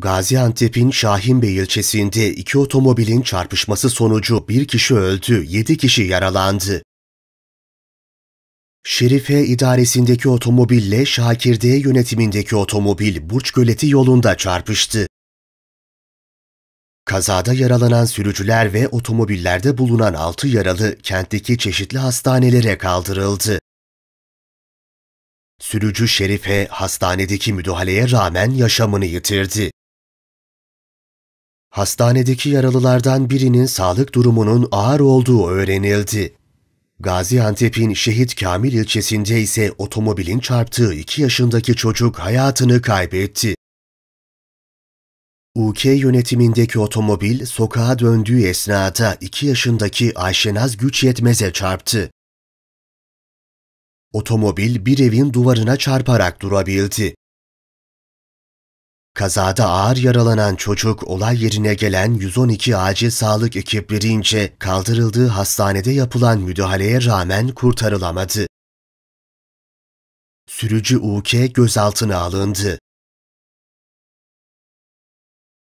Gaziantep'in Şahinbey ilçesinde iki otomobilin çarpışması sonucu bir kişi öldü, yedi kişi yaralandı. Şerife idaresindeki otomobille Şakirdeğe yönetimindeki otomobil Burç Göleti yolunda çarpıştı. Kazada yaralanan sürücüler ve otomobillerde bulunan altı yaralı kentteki çeşitli hastanelere kaldırıldı. Sürücü Şerife hastanedeki müdahaleye rağmen yaşamını yitirdi hastanedeki yaralılardan birinin sağlık durumunun ağır olduğu öğrenildi. Gaziantep'in Şehit Kamil ilçesinde ise otomobilin çarptığı 2 yaşındaki çocuk hayatını kaybetti. UK yönetimindeki otomobil sokağa döndüğü esnada 2 yaşındaki Ayşenaz Güç Yetmez'e çarptı. Otomobil bir evin duvarına çarparak durabildi. Kazada ağır yaralanan çocuk olay yerine gelen 112 acil sağlık ekiplerince kaldırıldığı hastanede yapılan müdahaleye rağmen kurtarılamadı. Sürücü UK gözaltına alındı.